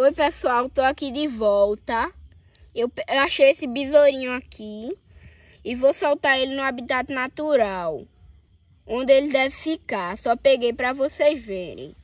Oi, pessoal, tô aqui de volta. Eu, eu achei esse besourinho aqui e vou soltar ele no habitat natural, onde ele deve ficar. Só peguei para vocês verem.